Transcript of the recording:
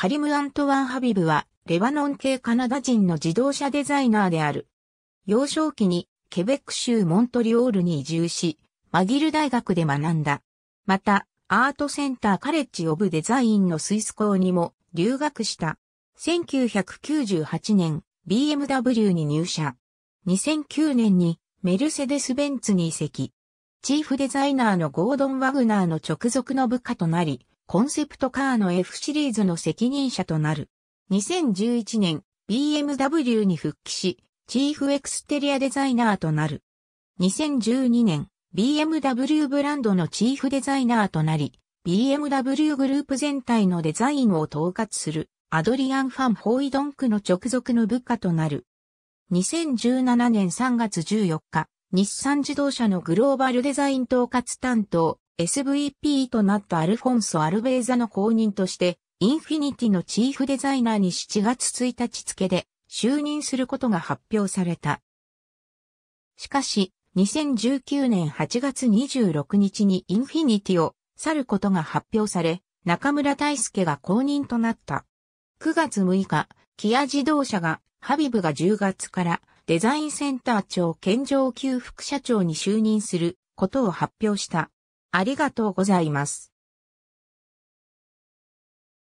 カリム・アントワン・ハビブは、レバノン系カナダ人の自動車デザイナーである。幼少期に、ケベック州モントリオールに移住し、マギル大学で学んだ。また、アートセンターカレッジ・オブ・デザインのスイス校にも留学した。1998年、BMW に入社。2009年にメルセデス・ベンツに移籍。チーフデザイナーのゴードン・ワグナーの直属の部下となり、コンセプトカーの F シリーズの責任者となる。2011年、BMW に復帰し、チーフエクステリアデザイナーとなる。2012年、BMW ブランドのチーフデザイナーとなり、BMW グループ全体のデザインを統括する、アドリアン・ファン・ホイドンクの直属の部下となる。2017年3月14日、日産自動車のグローバルデザイン統括担当、SVP となったアルフォンソ・アルベーザの後任として、インフィニティのチーフデザイナーに7月1日付で就任することが発表された。しかし、2019年8月26日にインフィニティを去ることが発表され、中村大輔が後任となった。9月6日、キア自動車が、ハビブが10月からデザインセンター長健常給副社長に就任することを発表した。ありがとうございます。